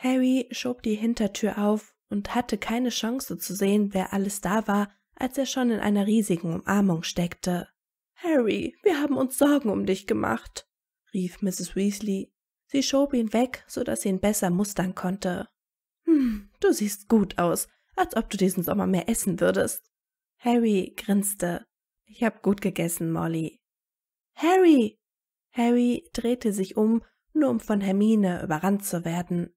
Harry schob die Hintertür auf und hatte keine Chance zu sehen, wer alles da war, als er schon in einer riesigen Umarmung steckte. Harry, wir haben uns Sorgen um dich gemacht, rief Mrs. Weasley. Sie schob ihn weg, so dass sie ihn besser mustern konnte. Hm, du siehst gut aus, als ob du diesen Sommer mehr essen würdest. Harry grinste. Ich hab gut gegessen, Molly. Harry! Harry drehte sich um, nur um von Hermine überrannt zu werden.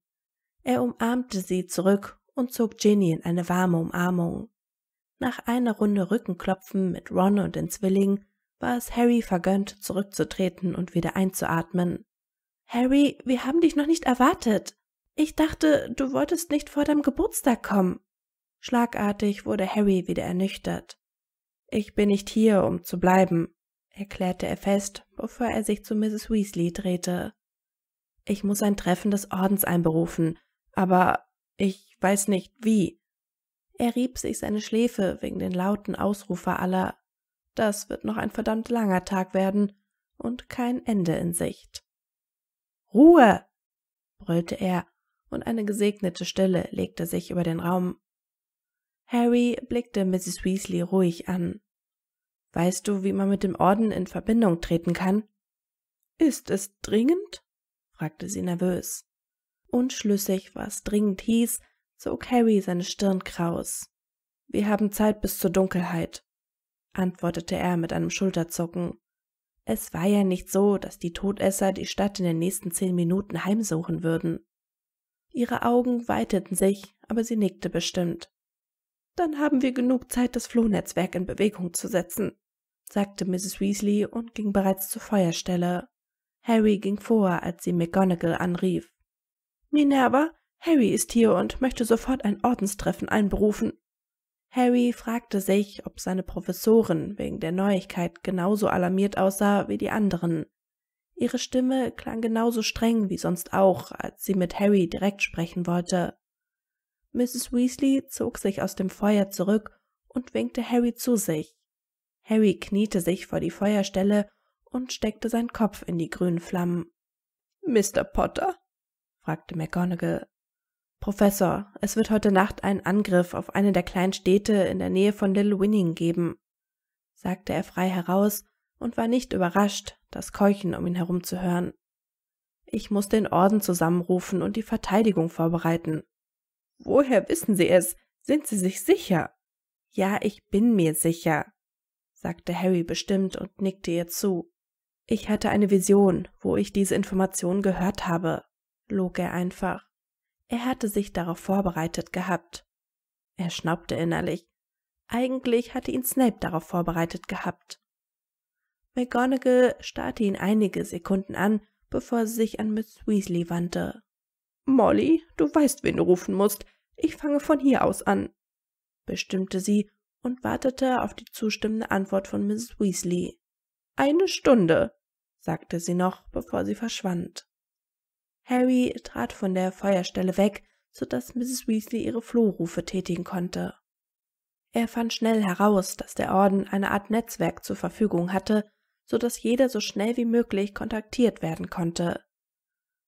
Er umarmte sie zurück und zog Ginny in eine warme Umarmung. Nach einer Runde Rückenklopfen mit Ron und den Zwillingen war es Harry vergönnt, zurückzutreten und wieder einzuatmen. Harry, wir haben dich noch nicht erwartet. Ich dachte, du wolltest nicht vor deinem Geburtstag kommen. Schlagartig wurde Harry wieder ernüchtert. Ich bin nicht hier, um zu bleiben, erklärte er fest, bevor er sich zu Mrs. Weasley drehte. Ich muss ein Treffen des Ordens einberufen, aber ich weiß nicht wie. Er rieb sich seine Schläfe wegen den lauten Ausrufer aller Das wird noch ein verdammt langer Tag werden und kein Ende in Sicht. Ruhe. brüllte er, und eine gesegnete Stille legte sich über den Raum. Harry blickte Mrs. Weasley ruhig an. Weißt du, wie man mit dem Orden in Verbindung treten kann? Ist es dringend? fragte sie nervös unschlüssig, was dringend hieß, zog Harry seine Stirn kraus. Wir haben Zeit bis zur Dunkelheit, antwortete er mit einem Schulterzucken. Es war ja nicht so, dass die Todesser die Stadt in den nächsten zehn Minuten heimsuchen würden. Ihre Augen weiteten sich, aber sie nickte bestimmt. Dann haben wir genug Zeit, das Flohnetzwerk in Bewegung zu setzen, sagte Mrs. Weasley und ging bereits zur Feuerstelle. Harry ging vor, als sie McGonagall anrief. Minerva, Harry ist hier und möchte sofort ein Ordenstreffen einberufen. Harry fragte sich, ob seine Professorin wegen der Neuigkeit genauso alarmiert aussah wie die anderen. Ihre Stimme klang genauso streng wie sonst auch, als sie mit Harry direkt sprechen wollte. Mrs. Weasley zog sich aus dem Feuer zurück und winkte Harry zu sich. Harry kniete sich vor die Feuerstelle und steckte seinen Kopf in die grünen Flammen. Mr. Potter, fragte McGonagall. Professor, es wird heute Nacht einen Angriff auf eine der kleinen Städte in der Nähe von Little Winning geben, sagte er frei heraus und war nicht überrascht, das Keuchen um ihn herum zu hören. Ich muss den Orden zusammenrufen und die Verteidigung vorbereiten. Woher wissen Sie es? Sind Sie sich sicher? Ja, ich bin mir sicher, sagte Harry bestimmt und nickte ihr zu. Ich hatte eine Vision, wo ich diese Information gehört habe log er einfach. Er hatte sich darauf vorbereitet gehabt. Er schnaubte innerlich. Eigentlich hatte ihn Snape darauf vorbereitet gehabt. McGonagall starrte ihn einige Sekunden an, bevor sie sich an Miss Weasley wandte. Molly, du weißt, wen du rufen musst. Ich fange von hier aus an, bestimmte sie und wartete auf die zustimmende Antwort von Miss Weasley. Eine Stunde, sagte sie noch, bevor sie verschwand. Harry trat von der Feuerstelle weg, so dass Mrs. Weasley ihre Flohrufe tätigen konnte. Er fand schnell heraus, dass der Orden eine Art Netzwerk zur Verfügung hatte, so dass jeder so schnell wie möglich kontaktiert werden konnte.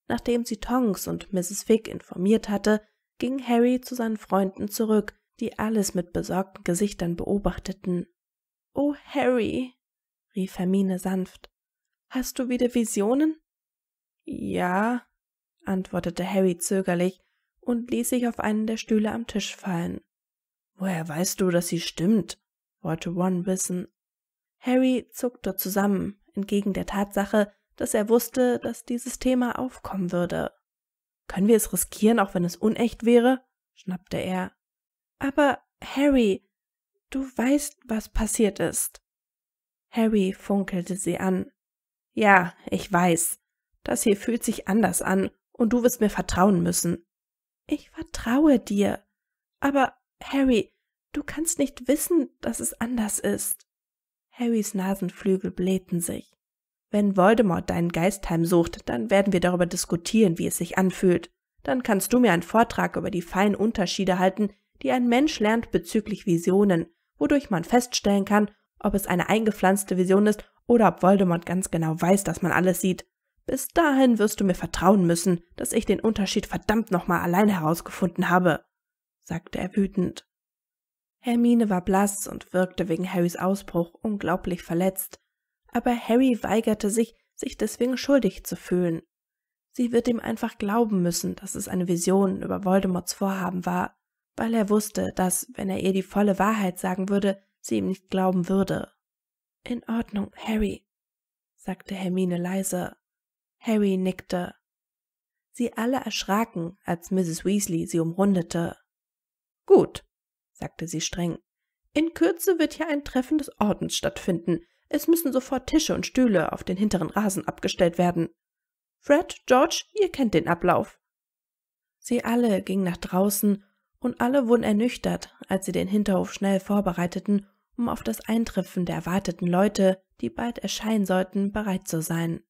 Nachdem sie Tonks und Mrs. Fig informiert hatte, ging Harry zu seinen Freunden zurück, die alles mit besorgten Gesichtern beobachteten. Oh, Harry, rief Hermine sanft, hast du wieder Visionen? Ja, antwortete Harry zögerlich und ließ sich auf einen der Stühle am Tisch fallen. Woher weißt du, dass sie stimmt? wollte Ron wissen. Harry zuckte zusammen, entgegen der Tatsache, dass er wusste, dass dieses Thema aufkommen würde. Können wir es riskieren, auch wenn es unecht wäre? schnappte er. Aber Harry, du weißt, was passiert ist. Harry funkelte sie an. Ja, ich weiß. Das hier fühlt sich anders an, und du wirst mir vertrauen müssen. Ich vertraue dir. Aber, Harry, du kannst nicht wissen, dass es anders ist. Harrys Nasenflügel blähten sich. Wenn Voldemort deinen Geist heimsucht, dann werden wir darüber diskutieren, wie es sich anfühlt. Dann kannst du mir einen Vortrag über die feinen Unterschiede halten, die ein Mensch lernt bezüglich Visionen, wodurch man feststellen kann, ob es eine eingepflanzte Vision ist oder ob Voldemort ganz genau weiß, dass man alles sieht. Bis dahin wirst du mir vertrauen müssen, dass ich den Unterschied verdammt nochmal allein herausgefunden habe, sagte er wütend. Hermine war blass und wirkte wegen Harrys Ausbruch unglaublich verletzt, aber Harry weigerte sich, sich deswegen schuldig zu fühlen. Sie wird ihm einfach glauben müssen, dass es eine Vision über Voldemorts Vorhaben war, weil er wusste, dass, wenn er ihr die volle Wahrheit sagen würde, sie ihm nicht glauben würde. In Ordnung, Harry, sagte Hermine leise. Harry nickte. Sie alle erschraken, als Mrs. Weasley sie umrundete. Gut, sagte sie streng. In Kürze wird hier ein Treffen des Ordens stattfinden. Es müssen sofort Tische und Stühle auf den hinteren Rasen abgestellt werden. Fred, George, ihr kennt den Ablauf. Sie alle gingen nach draußen, und alle wurden ernüchtert, als sie den Hinterhof schnell vorbereiteten, um auf das Eintreffen der erwarteten Leute, die bald erscheinen sollten, bereit zu sein.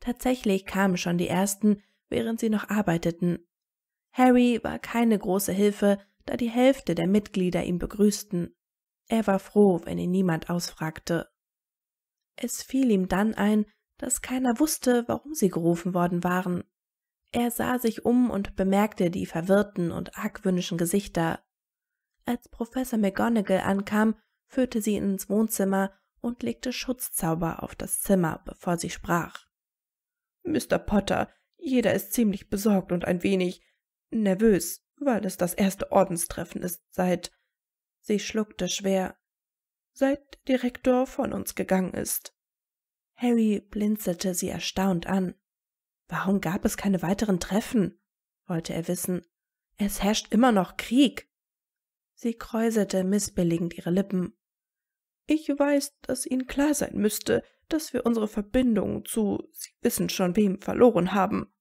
Tatsächlich kamen schon die ersten, während sie noch arbeiteten. Harry war keine große Hilfe, da die Hälfte der Mitglieder ihn begrüßten. Er war froh, wenn ihn niemand ausfragte. Es fiel ihm dann ein, dass keiner wusste, warum sie gerufen worden waren. Er sah sich um und bemerkte die verwirrten und argwöhnischen Gesichter. Als Professor McGonagall ankam, führte sie ihn ins Wohnzimmer und legte Schutzzauber auf das Zimmer, bevor sie sprach. Mr. Potter, jeder ist ziemlich besorgt und ein wenig nervös, weil es das erste Ordenstreffen ist seit. Sie schluckte schwer, seit Direktor von uns gegangen ist. Harry blinzelte sie erstaunt an. Warum gab es keine weiteren Treffen? wollte er wissen. Es herrscht immer noch Krieg. Sie kräuselte missbilligend ihre Lippen. Ich weiß, dass Ihnen klar sein müsste, dass wir unsere Verbindung zu Sie wissen schon wem verloren haben.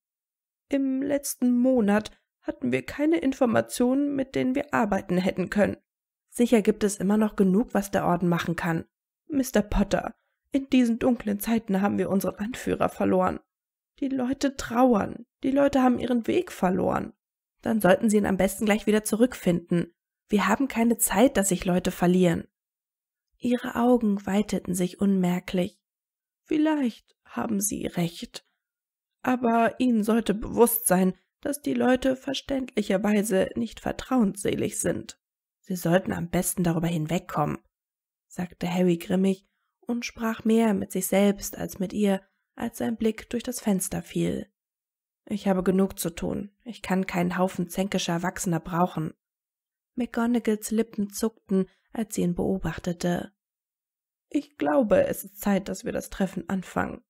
Im letzten Monat hatten wir keine Informationen, mit denen wir arbeiten hätten können. Sicher gibt es immer noch genug, was der Orden machen kann. Mr. Potter, in diesen dunklen Zeiten haben wir unseren Anführer verloren. Die Leute trauern, die Leute haben ihren Weg verloren. Dann sollten sie ihn am besten gleich wieder zurückfinden. Wir haben keine Zeit, dass sich Leute verlieren. Ihre Augen weiteten sich unmerklich. Vielleicht haben Sie recht. Aber Ihnen sollte bewusst sein, dass die Leute verständlicherweise nicht vertrauensselig sind. Sie sollten am besten darüber hinwegkommen, sagte Harry grimmig und sprach mehr mit sich selbst als mit ihr, als sein Blick durch das Fenster fiel. Ich habe genug zu tun. Ich kann keinen Haufen zänkischer Erwachsener brauchen. McGonagalls Lippen zuckten, als sie ihn beobachtete. Ich glaube, es ist Zeit, dass wir das Treffen anfangen.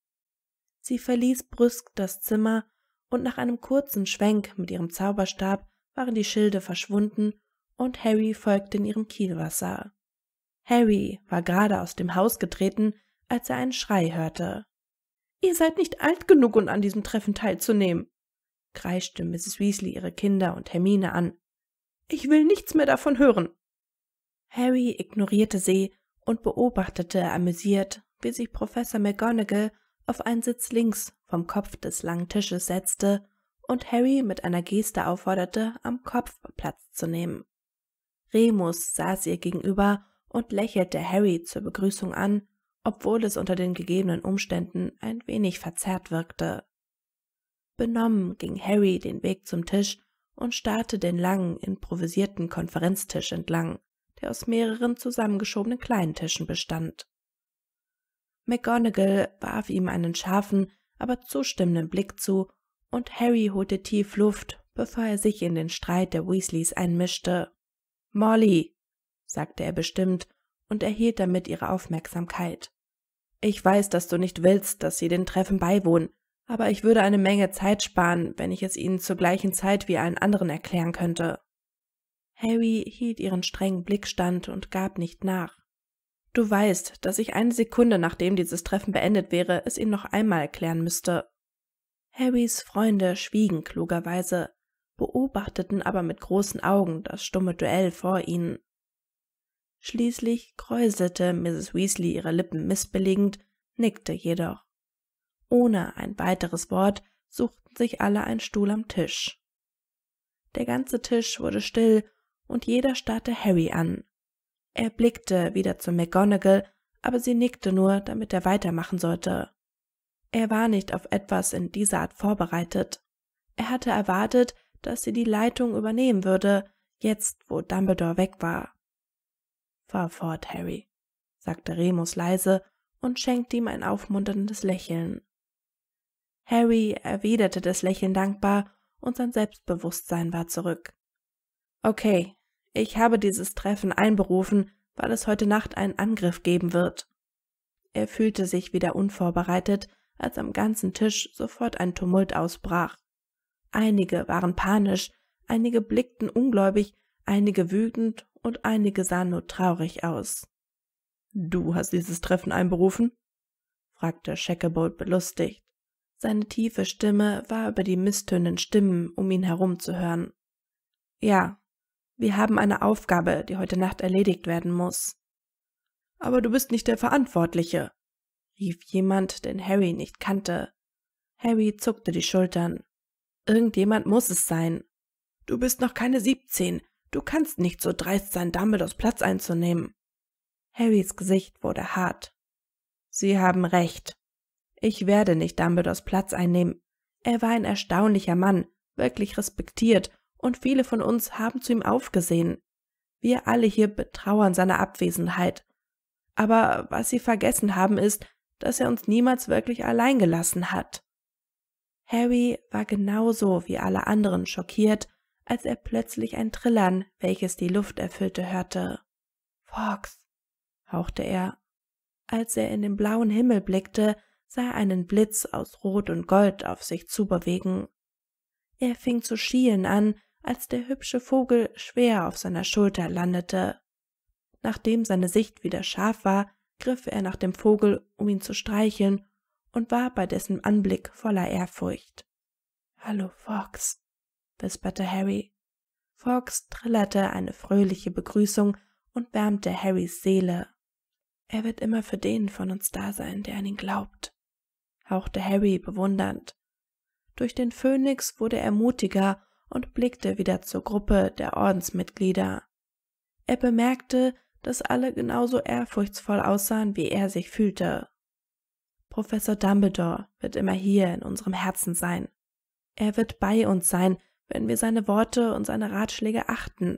Sie verließ brüsk das Zimmer, und nach einem kurzen Schwenk mit ihrem Zauberstab waren die Schilde verschwunden, und Harry folgte in ihrem Kielwasser. Harry war gerade aus dem Haus getreten, als er einen Schrei hörte. Ihr seid nicht alt genug, um an diesem Treffen teilzunehmen, kreischte Mrs. Weasley ihre Kinder und Hermine an. Ich will nichts mehr davon hören. Harry ignorierte sie und beobachtete amüsiert, wie sich Professor McGonagall auf einen Sitz links vom Kopf des langen Tisches setzte und Harry mit einer Geste aufforderte, am Kopf Platz zu nehmen. Remus saß ihr gegenüber und lächelte Harry zur Begrüßung an, obwohl es unter den gegebenen Umständen ein wenig verzerrt wirkte. Benommen ging Harry den Weg zum Tisch und starrte den langen, improvisierten Konferenztisch entlang der aus mehreren zusammengeschobenen kleinen Tischen bestand. McGonagall warf ihm einen scharfen, aber zustimmenden Blick zu, und Harry holte tief Luft, bevor er sich in den Streit der Weasleys einmischte. Molly, sagte er bestimmt und erhielt damit ihre Aufmerksamkeit. Ich weiß, dass du nicht willst, dass sie den Treffen beiwohnen, aber ich würde eine Menge Zeit sparen, wenn ich es ihnen zur gleichen Zeit wie allen anderen erklären könnte. Harry hielt ihren strengen Blick stand und gab nicht nach. Du weißt, dass ich eine Sekunde nachdem dieses Treffen beendet wäre, es ihm noch einmal erklären müsste. Harrys Freunde schwiegen klugerweise, beobachteten aber mit großen Augen das stumme Duell vor ihnen. Schließlich kräuselte Mrs. Weasley ihre Lippen missbilligend, nickte jedoch. Ohne ein weiteres Wort suchten sich alle einen Stuhl am Tisch. Der ganze Tisch wurde still und jeder starrte Harry an. Er blickte wieder zu McGonagall, aber sie nickte nur, damit er weitermachen sollte. Er war nicht auf etwas in dieser Art vorbereitet. Er hatte erwartet, dass sie die Leitung übernehmen würde, jetzt wo Dumbledore weg war. Fahr fort, Harry, sagte Remus leise und schenkte ihm ein aufmunterndes Lächeln. Harry erwiderte das Lächeln dankbar und sein Selbstbewusstsein war zurück. Okay, ich habe dieses Treffen einberufen, weil es heute Nacht einen Angriff geben wird. Er fühlte sich wieder unvorbereitet, als am ganzen Tisch sofort ein Tumult ausbrach. Einige waren panisch, einige blickten ungläubig, einige wütend und einige sahen nur traurig aus. Du hast dieses Treffen einberufen? fragte Shacklebolt belustigt. Seine tiefe Stimme war über die misstönenden Stimmen um ihn herum zu hören. Ja, wir haben eine Aufgabe, die heute Nacht erledigt werden muss. Aber du bist nicht der Verantwortliche, rief jemand, den Harry nicht kannte. Harry zuckte die Schultern. Irgendjemand muss es sein. Du bist noch keine siebzehn, du kannst nicht so dreist sein, Dumbledores Platz einzunehmen. Harrys Gesicht wurde hart. Sie haben recht. Ich werde nicht Dumbledores Platz einnehmen. Er war ein erstaunlicher Mann, wirklich respektiert und viele von uns haben zu ihm aufgesehen. Wir alle hier betrauern seine Abwesenheit. Aber was sie vergessen haben ist, dass er uns niemals wirklich allein gelassen hat. Harry war genauso wie alle anderen schockiert, als er plötzlich ein Trillern, welches die Luft erfüllte, hörte. Fox, hauchte er. Als er in den blauen Himmel blickte, sah er einen Blitz aus Rot und Gold auf sich zubewegen. Er fing zu schielen an, als der hübsche Vogel schwer auf seiner Schulter landete. Nachdem seine Sicht wieder scharf war, griff er nach dem Vogel, um ihn zu streicheln, und war bei dessen Anblick voller Ehrfurcht. Hallo, Fox, wisperte Harry. Fox trillerte eine fröhliche Begrüßung und wärmte Harrys Seele. Er wird immer für den von uns da sein, der an ihn glaubt, hauchte Harry bewundernd. Durch den Phönix wurde er mutiger und blickte wieder zur Gruppe der Ordensmitglieder. Er bemerkte, dass alle genauso ehrfurchtsvoll aussahen, wie er sich fühlte. Professor Dumbledore wird immer hier in unserem Herzen sein. Er wird bei uns sein, wenn wir seine Worte und seine Ratschläge achten.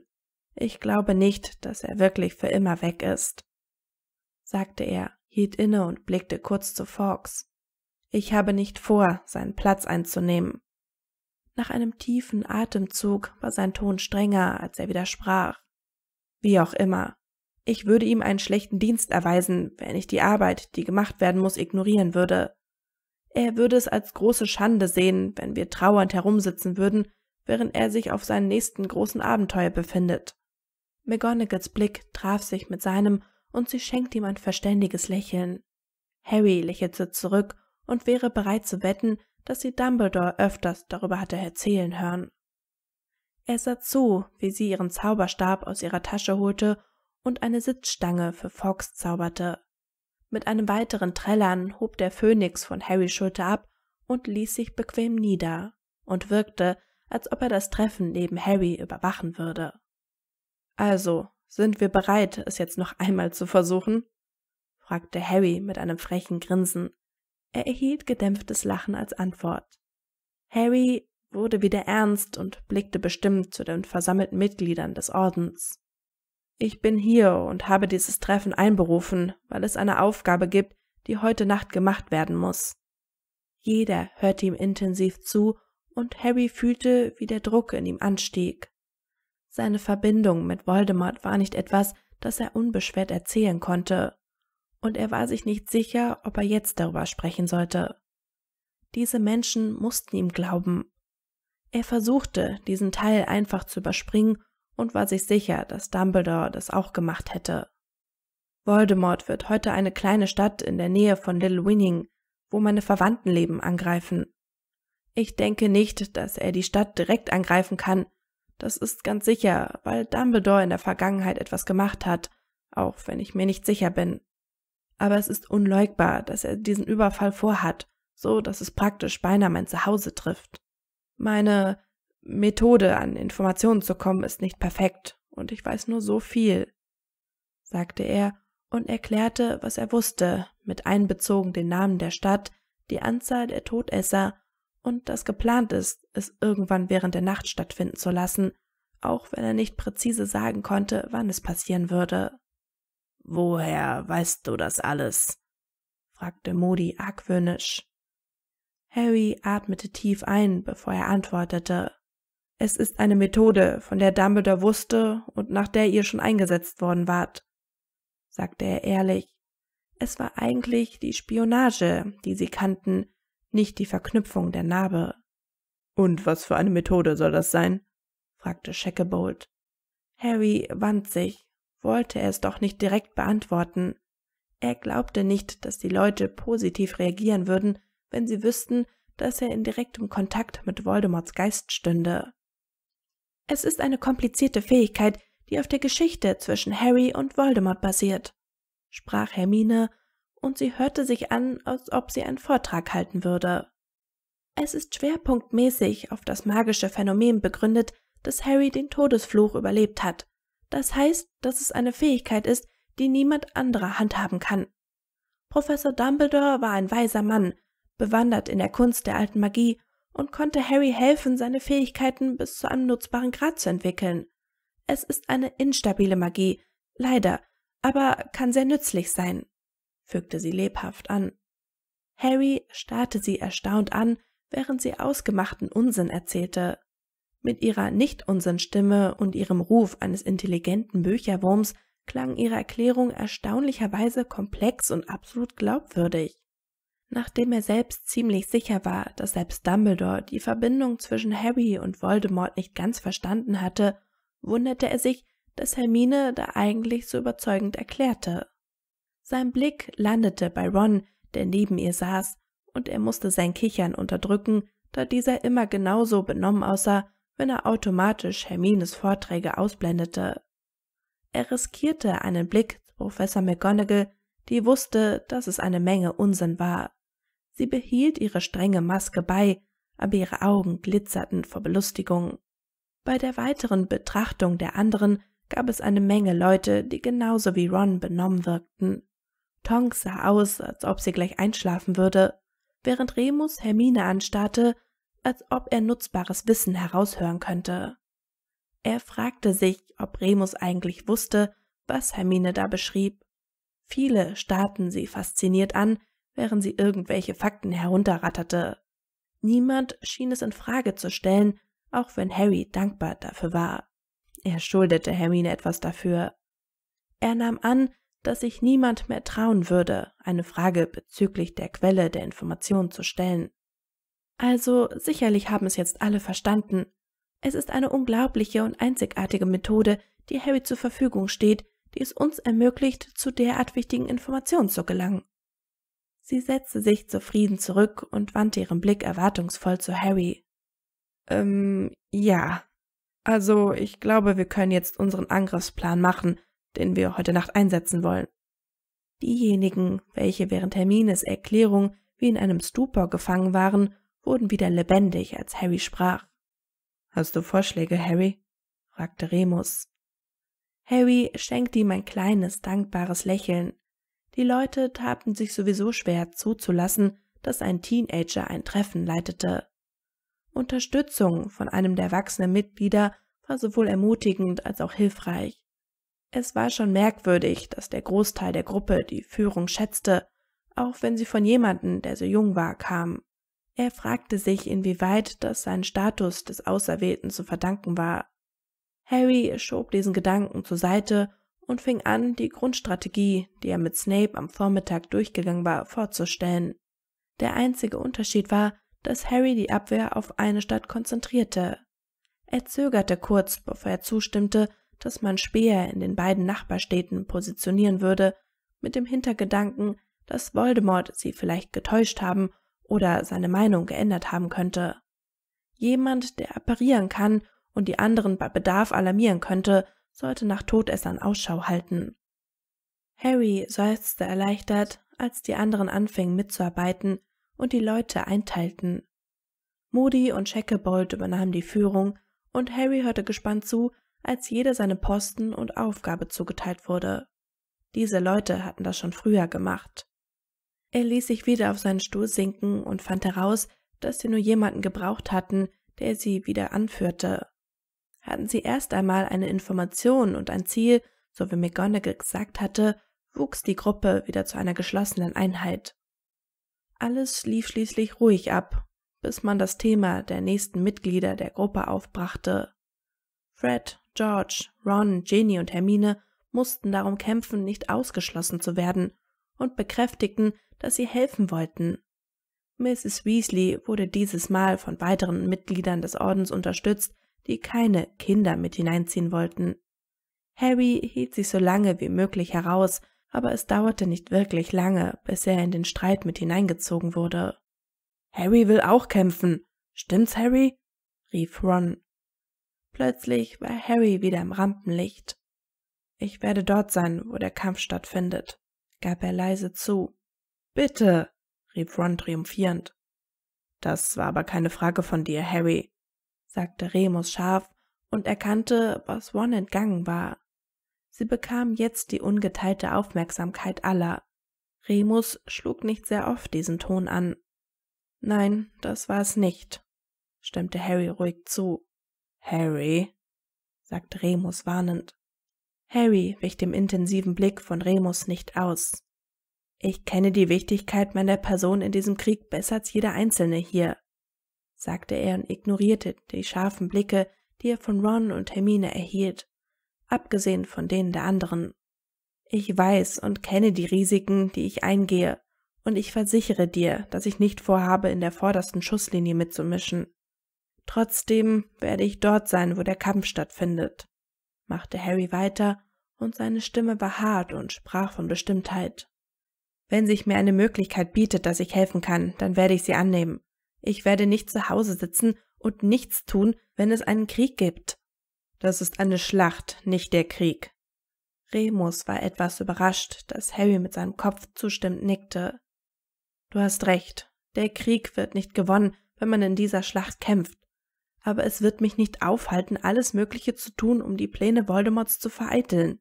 Ich glaube nicht, dass er wirklich für immer weg ist, sagte er, hielt inne und blickte kurz zu Fawkes. Ich habe nicht vor, seinen Platz einzunehmen. Nach einem tiefen Atemzug war sein Ton strenger, als er widersprach. Wie auch immer, ich würde ihm einen schlechten Dienst erweisen, wenn ich die Arbeit, die gemacht werden muss, ignorieren würde. Er würde es als große Schande sehen, wenn wir trauernd herumsitzen würden, während er sich auf seinem nächsten großen Abenteuer befindet. McGonagalls Blick traf sich mit seinem und sie schenkte ihm ein verständiges Lächeln. Harry lächelte zurück und wäre bereit zu wetten, dass sie Dumbledore öfters darüber hatte erzählen hören. Er sah zu, wie sie ihren Zauberstab aus ihrer Tasche holte und eine Sitzstange für Fox zauberte. Mit einem weiteren Trällern hob der Phönix von Harrys Schulter ab und ließ sich bequem nieder und wirkte, als ob er das Treffen neben Harry überwachen würde. Also, sind wir bereit, es jetzt noch einmal zu versuchen? fragte Harry mit einem frechen Grinsen. Er erhielt gedämpftes Lachen als Antwort. Harry wurde wieder ernst und blickte bestimmt zu den versammelten Mitgliedern des Ordens. Ich bin hier und habe dieses Treffen einberufen, weil es eine Aufgabe gibt, die heute Nacht gemacht werden muss. Jeder hörte ihm intensiv zu, und Harry fühlte, wie der Druck in ihm anstieg. Seine Verbindung mit Voldemort war nicht etwas, das er unbeschwert erzählen konnte und er war sich nicht sicher, ob er jetzt darüber sprechen sollte. Diese Menschen mussten ihm glauben. Er versuchte, diesen Teil einfach zu überspringen und war sich sicher, dass Dumbledore das auch gemacht hätte. Voldemort wird heute eine kleine Stadt in der Nähe von Little Winning, wo meine Verwandten leben, angreifen. Ich denke nicht, dass er die Stadt direkt angreifen kann, das ist ganz sicher, weil Dumbledore in der Vergangenheit etwas gemacht hat, auch wenn ich mir nicht sicher bin aber es ist unleugbar, dass er diesen Überfall vorhat, so dass es praktisch beinahe mein Zuhause trifft. Meine Methode, an Informationen zu kommen, ist nicht perfekt, und ich weiß nur so viel, sagte er und erklärte, was er wusste, mit einbezogen den Namen der Stadt, die Anzahl der Todesser und dass geplant ist, es irgendwann während der Nacht stattfinden zu lassen, auch wenn er nicht präzise sagen konnte, wann es passieren würde. Woher weißt du das alles? fragte Modi argwöhnisch. Harry atmete tief ein, bevor er antwortete. Es ist eine Methode, von der Dumbledore wusste und nach der ihr schon eingesetzt worden wart, sagte er ehrlich. Es war eigentlich die Spionage, die sie kannten, nicht die Verknüpfung der Narbe. Und was für eine Methode soll das sein? fragte Scheckebold. Harry wand sich, wollte er es doch nicht direkt beantworten. Er glaubte nicht, dass die Leute positiv reagieren würden, wenn sie wüssten, dass er in direktem Kontakt mit Voldemorts Geist stünde. Es ist eine komplizierte Fähigkeit, die auf der Geschichte zwischen Harry und Voldemort basiert, sprach Hermine, und sie hörte sich an, als ob sie einen Vortrag halten würde. Es ist schwerpunktmäßig auf das magische Phänomen begründet, dass Harry den Todesfluch überlebt hat, das heißt, dass es eine Fähigkeit ist, die niemand anderer handhaben kann. Professor Dumbledore war ein weiser Mann, bewandert in der Kunst der alten Magie und konnte Harry helfen, seine Fähigkeiten bis zu einem nutzbaren Grad zu entwickeln. Es ist eine instabile Magie, leider, aber kann sehr nützlich sein, fügte sie lebhaft an. Harry starrte sie erstaunt an, während sie ausgemachten Unsinn erzählte. Mit ihrer Nicht-Unsinn-Stimme und ihrem Ruf eines intelligenten Bücherwurms klang ihre Erklärung erstaunlicherweise komplex und absolut glaubwürdig. Nachdem er selbst ziemlich sicher war, dass selbst Dumbledore die Verbindung zwischen Harry und Voldemort nicht ganz verstanden hatte, wunderte er sich, dass Hermine da eigentlich so überzeugend erklärte. Sein Blick landete bei Ron, der neben ihr saß, und er musste sein Kichern unterdrücken, da dieser immer genauso benommen aussah, wenn er automatisch Hermines Vorträge ausblendete. Er riskierte einen Blick zu Professor McGonagall, die wusste, dass es eine Menge Unsinn war. Sie behielt ihre strenge Maske bei, aber ihre Augen glitzerten vor Belustigung. Bei der weiteren Betrachtung der anderen gab es eine Menge Leute, die genauso wie Ron benommen wirkten. Tonks sah aus, als ob sie gleich einschlafen würde. Während Remus Hermine anstarrte, als ob er nutzbares Wissen heraushören könnte. Er fragte sich, ob Remus eigentlich wusste, was Hermine da beschrieb. Viele starrten sie fasziniert an, während sie irgendwelche Fakten herunterratterte. Niemand schien es in Frage zu stellen, auch wenn Harry dankbar dafür war. Er schuldete Hermine etwas dafür. Er nahm an, dass sich niemand mehr trauen würde, eine Frage bezüglich der Quelle der Information zu stellen. Also sicherlich haben es jetzt alle verstanden. Es ist eine unglaubliche und einzigartige Methode, die Harry zur Verfügung steht, die es uns ermöglicht, zu derart wichtigen Informationen zu gelangen. Sie setzte sich zufrieden zurück und wandte ihren Blick erwartungsvoll zu Harry. Ähm, ja. Also, ich glaube, wir können jetzt unseren Angriffsplan machen, den wir heute Nacht einsetzen wollen. Diejenigen, welche während Hermines Erklärung wie in einem Stupor gefangen waren wurden wieder lebendig, als Harry sprach. Hast du Vorschläge, Harry? fragte Remus. Harry schenkte ihm ein kleines, dankbares Lächeln. Die Leute taten sich sowieso schwer zuzulassen, dass ein Teenager ein Treffen leitete. Unterstützung von einem der wachsenden Mitglieder war sowohl ermutigend als auch hilfreich. Es war schon merkwürdig, dass der Großteil der Gruppe die Führung schätzte, auch wenn sie von jemandem, der so jung war, kam. Er fragte sich, inwieweit das sein Status des Auserwählten zu verdanken war. Harry schob diesen Gedanken zur Seite und fing an, die Grundstrategie, die er mit Snape am Vormittag durchgegangen war, vorzustellen. Der einzige Unterschied war, dass Harry die Abwehr auf eine Stadt konzentrierte. Er zögerte kurz, bevor er zustimmte, dass man Speer in den beiden Nachbarstädten positionieren würde, mit dem Hintergedanken, dass Voldemort sie vielleicht getäuscht haben oder seine Meinung geändert haben könnte. Jemand, der apparieren kann und die anderen bei Bedarf alarmieren könnte, sollte nach Todessern Ausschau halten. Harry seufzte erleichtert, als die anderen anfingen mitzuarbeiten und die Leute einteilten. Moody und Scheckebold übernahmen die Führung und Harry hörte gespannt zu, als jeder seine Posten und Aufgabe zugeteilt wurde. Diese Leute hatten das schon früher gemacht. Er ließ sich wieder auf seinen Stuhl sinken und fand heraus, dass sie nur jemanden gebraucht hatten, der sie wieder anführte. Hatten sie erst einmal eine Information und ein Ziel, so wie McGonagall gesagt hatte, wuchs die Gruppe wieder zu einer geschlossenen Einheit. Alles lief schließlich ruhig ab, bis man das Thema der nächsten Mitglieder der Gruppe aufbrachte. Fred, George, Ron, Jenny und Hermine mussten darum kämpfen, nicht ausgeschlossen zu werden und bekräftigten, dass sie helfen wollten. Mrs. Weasley wurde dieses Mal von weiteren Mitgliedern des Ordens unterstützt, die keine Kinder mit hineinziehen wollten. Harry hielt sich so lange wie möglich heraus, aber es dauerte nicht wirklich lange, bis er in den Streit mit hineingezogen wurde. Harry will auch kämpfen. Stimmt's, Harry? rief Ron. Plötzlich war Harry wieder im Rampenlicht. Ich werde dort sein, wo der Kampf stattfindet, gab er leise zu. Bitte, rief Ron triumphierend. Das war aber keine Frage von dir, Harry, sagte Remus scharf und erkannte, was Ron entgangen war. Sie bekam jetzt die ungeteilte Aufmerksamkeit aller. Remus schlug nicht sehr oft diesen Ton an. Nein, das war es nicht, stimmte Harry ruhig zu. Harry, sagte Remus warnend. Harry wich dem intensiven Blick von Remus nicht aus. Ich kenne die Wichtigkeit meiner Person in diesem Krieg besser als jeder Einzelne hier, sagte er und ignorierte die scharfen Blicke, die er von Ron und Hermine erhielt, abgesehen von denen der anderen. Ich weiß und kenne die Risiken, die ich eingehe, und ich versichere dir, dass ich nicht vorhabe, in der vordersten Schusslinie mitzumischen. Trotzdem werde ich dort sein, wo der Kampf stattfindet, machte Harry weiter, und seine Stimme war hart und sprach von Bestimmtheit. Wenn sich mir eine Möglichkeit bietet, dass ich helfen kann, dann werde ich sie annehmen. Ich werde nicht zu Hause sitzen und nichts tun, wenn es einen Krieg gibt. Das ist eine Schlacht, nicht der Krieg. Remus war etwas überrascht, dass Harry mit seinem Kopf zustimmend nickte. Du hast recht, der Krieg wird nicht gewonnen, wenn man in dieser Schlacht kämpft. Aber es wird mich nicht aufhalten, alles Mögliche zu tun, um die Pläne Voldemorts zu vereiteln.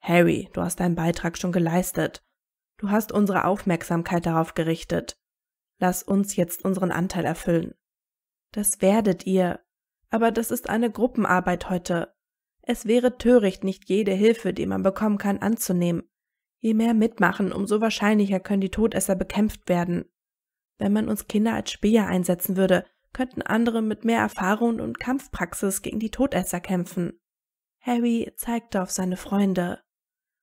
Harry, du hast deinen Beitrag schon geleistet. Du hast unsere Aufmerksamkeit darauf gerichtet. Lass uns jetzt unseren Anteil erfüllen. Das werdet ihr. Aber das ist eine Gruppenarbeit heute. Es wäre töricht, nicht jede Hilfe, die man bekommen kann, anzunehmen. Je mehr mitmachen, umso wahrscheinlicher können die Todesser bekämpft werden. Wenn man uns Kinder als Speer einsetzen würde, könnten andere mit mehr Erfahrung und Kampfpraxis gegen die Todesser kämpfen. Harry zeigte auf seine Freunde.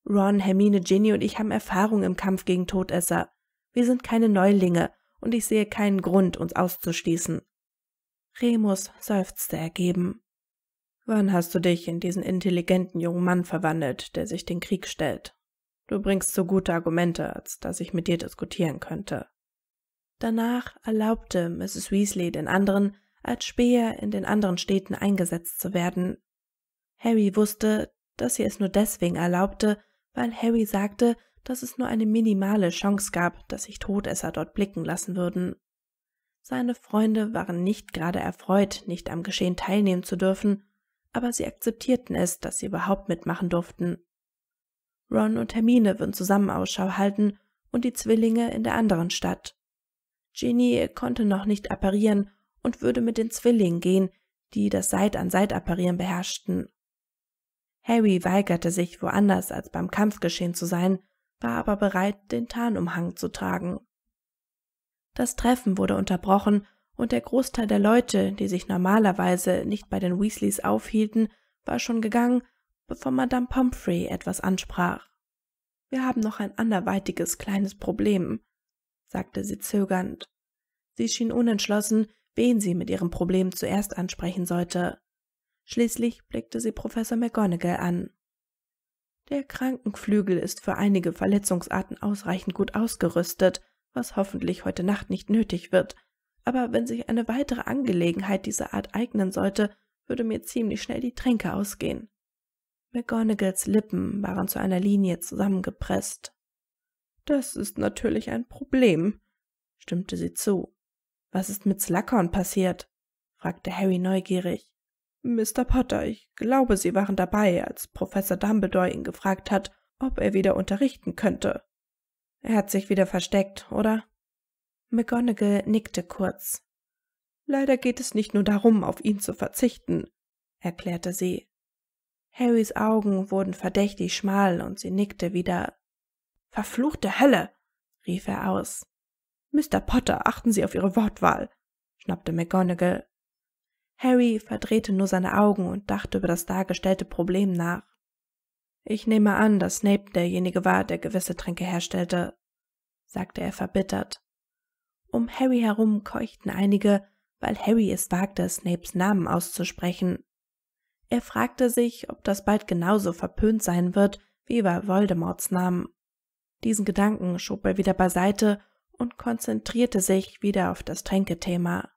Ron, Hermine, Ginny und ich haben Erfahrung im Kampf gegen Todesser. Wir sind keine Neulinge und ich sehe keinen Grund, uns auszuschließen. Remus seufzte ergeben. Wann hast du dich in diesen intelligenten jungen Mann verwandelt, der sich den Krieg stellt? Du bringst so gute Argumente, als dass ich mit dir diskutieren könnte. Danach erlaubte Mrs. Weasley den anderen, als Späher in den anderen Städten eingesetzt zu werden. Harry wusste, dass sie es nur deswegen erlaubte, weil Harry sagte, dass es nur eine minimale Chance gab, dass sich Todesser dort blicken lassen würden. Seine Freunde waren nicht gerade erfreut, nicht am Geschehen teilnehmen zu dürfen, aber sie akzeptierten es, dass sie überhaupt mitmachen durften. Ron und Hermine würden zusammen Ausschau halten und die Zwillinge in der anderen Stadt. Ginny konnte noch nicht apparieren und würde mit den Zwillingen gehen, die das Seit-an-Seit-Apparieren beherrschten. Harry weigerte sich, woanders als beim Kampfgeschehen zu sein, war aber bereit, den Tarnumhang zu tragen. Das Treffen wurde unterbrochen und der Großteil der Leute, die sich normalerweise nicht bei den Weasleys aufhielten, war schon gegangen, bevor Madame Pomfrey etwas ansprach. Wir haben noch ein anderweitiges kleines Problem, sagte sie zögernd. Sie schien unentschlossen, wen sie mit ihrem Problem zuerst ansprechen sollte. Schließlich blickte sie Professor McGonagall an. Der Krankenflügel ist für einige Verletzungsarten ausreichend gut ausgerüstet, was hoffentlich heute Nacht nicht nötig wird. Aber wenn sich eine weitere Angelegenheit dieser Art eignen sollte, würde mir ziemlich schnell die Tränke ausgehen. McGonagalls Lippen waren zu einer Linie zusammengepresst. Das ist natürlich ein Problem, stimmte sie zu. Was ist mit Slackhorn passiert? fragte Harry neugierig. Mr. Potter, ich glaube, Sie waren dabei, als Professor Dumbledore ihn gefragt hat, ob er wieder unterrichten könnte. Er hat sich wieder versteckt, oder? McGonagall nickte kurz. Leider geht es nicht nur darum, auf ihn zu verzichten, erklärte sie. Harrys Augen wurden verdächtig schmal und sie nickte wieder. Verfluchte Hölle! rief er aus. Mr. Potter, achten Sie auf Ihre Wortwahl, schnappte McGonagall. Harry verdrehte nur seine Augen und dachte über das dargestellte Problem nach. Ich nehme an, dass Snape derjenige war, der gewisse Tränke herstellte, sagte er verbittert. Um Harry herum keuchten einige, weil Harry es wagte, Snapes Namen auszusprechen. Er fragte sich, ob das bald genauso verpönt sein wird wie bei Voldemorts Namen. Diesen Gedanken schob er wieder beiseite und konzentrierte sich wieder auf das Tränkethema.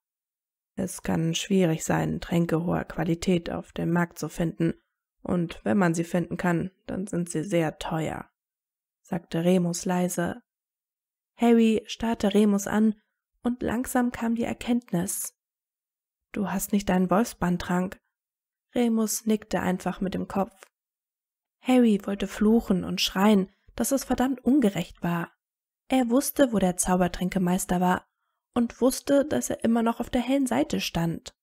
Es kann schwierig sein, Tränke hoher Qualität auf dem Markt zu finden, und wenn man sie finden kann, dann sind sie sehr teuer, sagte Remus leise. Harry starrte Remus an, und langsam kam die Erkenntnis. Du hast nicht deinen Wolfsbandtrank. Remus nickte einfach mit dem Kopf. Harry wollte fluchen und schreien, dass es verdammt ungerecht war. Er wusste, wo der Zaubertränkemeister war, und wusste, dass er immer noch auf der hellen Seite stand.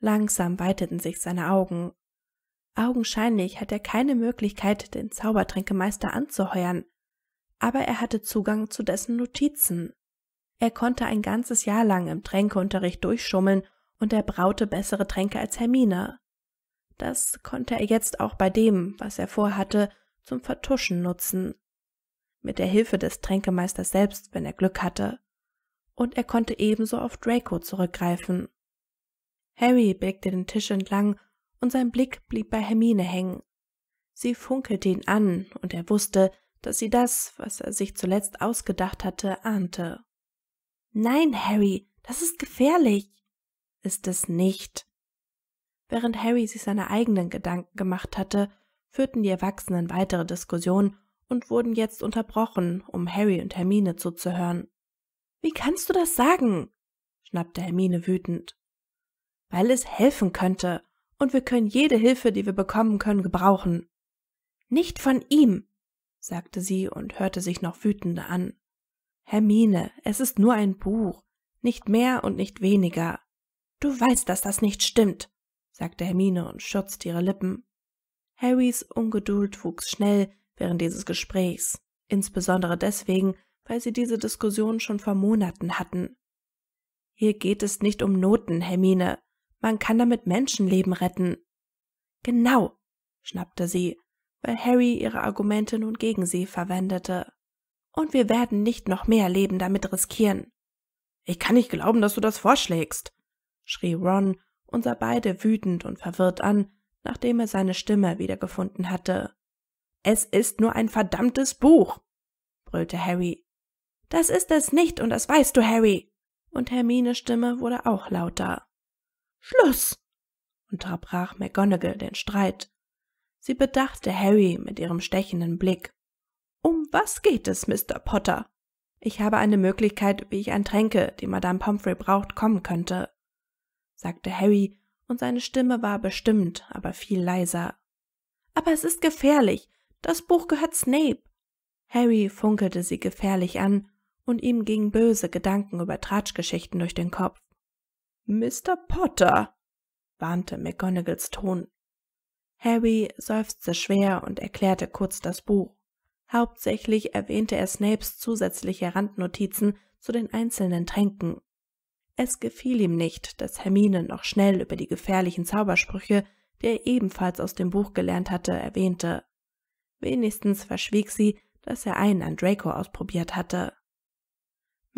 Langsam weiteten sich seine Augen. Augenscheinlich hatte er keine Möglichkeit, den Zaubertränkemeister anzuheuern, aber er hatte Zugang zu dessen Notizen. Er konnte ein ganzes Jahr lang im Tränkeunterricht durchschummeln und er braute bessere Tränke als Hermine. Das konnte er jetzt auch bei dem, was er vorhatte, zum Vertuschen nutzen. Mit der Hilfe des Tränkemeisters selbst, wenn er Glück hatte und er konnte ebenso auf Draco zurückgreifen. Harry blickte den Tisch entlang und sein Blick blieb bei Hermine hängen. Sie funkelte ihn an und er wusste, dass sie das, was er sich zuletzt ausgedacht hatte, ahnte. Nein, Harry, das ist gefährlich. Ist es nicht. Während Harry sich seine eigenen Gedanken gemacht hatte, führten die Erwachsenen weitere Diskussionen und wurden jetzt unterbrochen, um Harry und Hermine zuzuhören. Wie kannst du das sagen? schnappte Hermine wütend. Weil es helfen könnte, und wir können jede Hilfe, die wir bekommen können, gebrauchen. Nicht von ihm, sagte sie und hörte sich noch wütender an. Hermine, es ist nur ein Buch, nicht mehr und nicht weniger. Du weißt, dass das nicht stimmt, sagte Hermine und schürzte ihre Lippen. Harrys Ungeduld wuchs schnell während dieses Gesprächs, insbesondere deswegen, weil sie diese Diskussion schon vor Monaten hatten. Hier geht es nicht um Noten, Hermine. Man kann damit Menschenleben retten. Genau, schnappte sie, weil Harry ihre Argumente nun gegen sie verwendete. Und wir werden nicht noch mehr Leben damit riskieren. Ich kann nicht glauben, dass du das vorschlägst, schrie Ron unser beide wütend und verwirrt an, nachdem er seine Stimme wiedergefunden hatte. Es ist nur ein verdammtes Buch, brüllte Harry. Das ist es nicht, und das weißt du, Harry. Und Hermines Stimme wurde auch lauter. Schluss. unterbrach McGonagall den Streit. Sie bedachte Harry mit ihrem stechenden Blick. Um was geht es, Mr. Potter? Ich habe eine Möglichkeit, wie ich an Tränke, die Madame Pomfrey braucht, kommen könnte, sagte Harry, und seine Stimme war bestimmt, aber viel leiser. Aber es ist gefährlich. Das Buch gehört Snape. Harry funkelte sie gefährlich an und ihm gingen böse Gedanken über Tratschgeschichten durch den Kopf. Mr. Potter, warnte McGonagalls Ton. Harry seufzte schwer und erklärte kurz das Buch. Hauptsächlich erwähnte er Snapes zusätzliche Randnotizen zu den einzelnen Tränken. Es gefiel ihm nicht, dass Hermine noch schnell über die gefährlichen Zaubersprüche, die er ebenfalls aus dem Buch gelernt hatte, erwähnte. Wenigstens verschwieg sie, dass er einen an Draco ausprobiert hatte.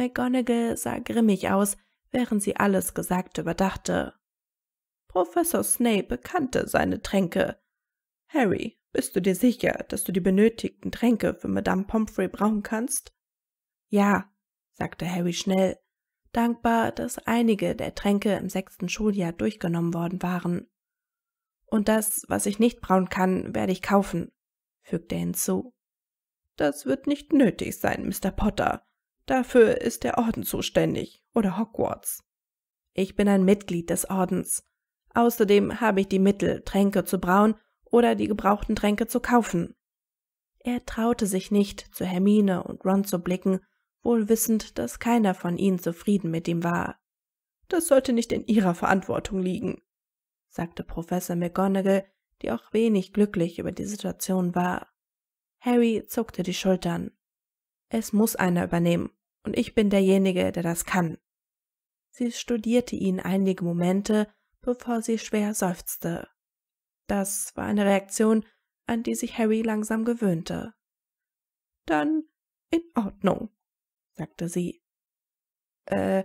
McGonagall sah grimmig aus, während sie alles Gesagte überdachte. Professor Snape kannte seine Tränke. Harry, bist du dir sicher, dass du die benötigten Tränke für Madame Pomfrey brauchen kannst? Ja, sagte Harry schnell, dankbar, dass einige der Tränke im sechsten Schuljahr durchgenommen worden waren. Und das, was ich nicht brauen kann, werde ich kaufen, fügte er hinzu. Das wird nicht nötig sein, Mr. Potter, Dafür ist der Orden zuständig oder Hogwarts. Ich bin ein Mitglied des Ordens. Außerdem habe ich die Mittel, Tränke zu brauen oder die gebrauchten Tränke zu kaufen. Er traute sich nicht, zu Hermine und Ron zu blicken, wohl wissend, dass keiner von ihnen zufrieden mit ihm war. Das sollte nicht in ihrer Verantwortung liegen, sagte Professor McGonagall, die auch wenig glücklich über die Situation war. Harry zuckte die Schultern. Es muss einer übernehmen, und ich bin derjenige, der das kann. Sie studierte ihn einige Momente, bevor sie schwer seufzte. Das war eine Reaktion, an die sich Harry langsam gewöhnte. Dann in Ordnung, sagte sie. Äh,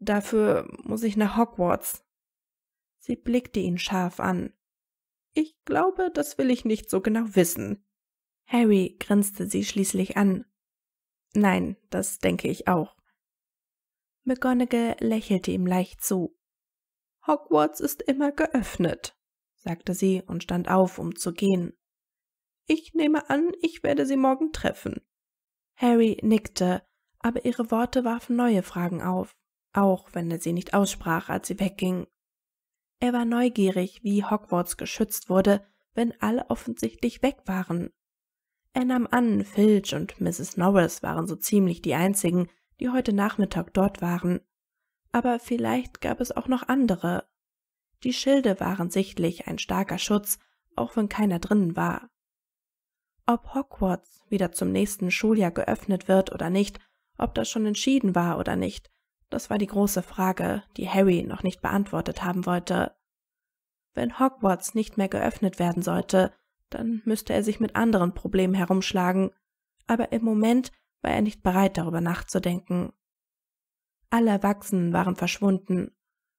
dafür muss ich nach Hogwarts. Sie blickte ihn scharf an. Ich glaube, das will ich nicht so genau wissen. Harry grinste sie schließlich an. Nein, das denke ich auch. McGonagall lächelte ihm leicht zu. Hogwarts ist immer geöffnet, sagte sie und stand auf, um zu gehen. Ich nehme an, ich werde Sie morgen treffen. Harry nickte, aber ihre Worte warfen neue Fragen auf, auch wenn er sie nicht aussprach, als sie wegging. Er war neugierig, wie Hogwarts geschützt wurde, wenn alle offensichtlich weg waren. Er nahm an, Filch und Mrs. Norris waren so ziemlich die einzigen, die heute Nachmittag dort waren. Aber vielleicht gab es auch noch andere. Die Schilde waren sichtlich ein starker Schutz, auch wenn keiner drinnen war. Ob Hogwarts wieder zum nächsten Schuljahr geöffnet wird oder nicht, ob das schon entschieden war oder nicht, das war die große Frage, die Harry noch nicht beantwortet haben wollte. Wenn Hogwarts nicht mehr geöffnet werden sollte, dann müsste er sich mit anderen Problemen herumschlagen, aber im Moment war er nicht bereit, darüber nachzudenken. Alle Erwachsenen waren verschwunden,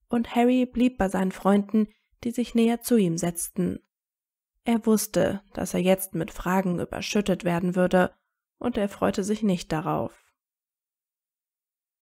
und Harry blieb bei seinen Freunden, die sich näher zu ihm setzten. Er wusste, dass er jetzt mit Fragen überschüttet werden würde, und er freute sich nicht darauf.